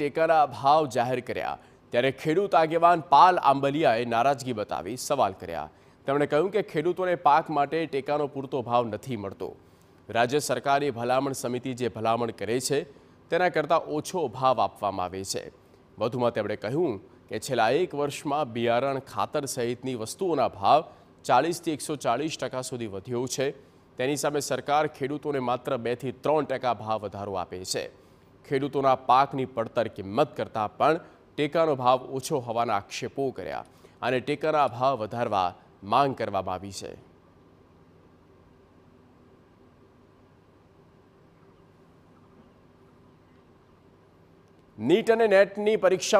ટેકાના ભાવ જાહેર કર્યા ત્યારે ખેડૂત આગેવાન પાલ આંબલિયાએ નારાજગી બતાવી સવાલ કર્યા તેમણે કહ્યું કે ખેડૂતોને પાક માટે ટેકાનો પૂરતો ભાવ નથી મળતો રાજ્ય સરકારી ભલામણ સમિતિ જે ભલામણ કરે છે તેના કરતાં ઓછો ભાવ આપવામાં આવે છે વધુમાં તેમણે કહ્યું કે છેલ્લા એક વર્ષમાં બિયારણ ખાતર સહિતની વસ્તુઓના ભાવ ચાલીસથી એકસો ચાલીસ ટકા સુધી વધ્યો છે તેની સામે સરકાર ખેડૂતોને માત્ર બેથી ત્રણ ટકા ભાવ વધારો આપે છે ખેડૂતોના પાકની પડતર કિંમત કરતાં પણ ટેકાનો ભાવ ઓછો હોવાના આક્ષેપો કર્યા અને ટેકાના ભાવ વધારવા માંગ કરવામાં આવી છે નીટ અને નેટની પરીક્ષા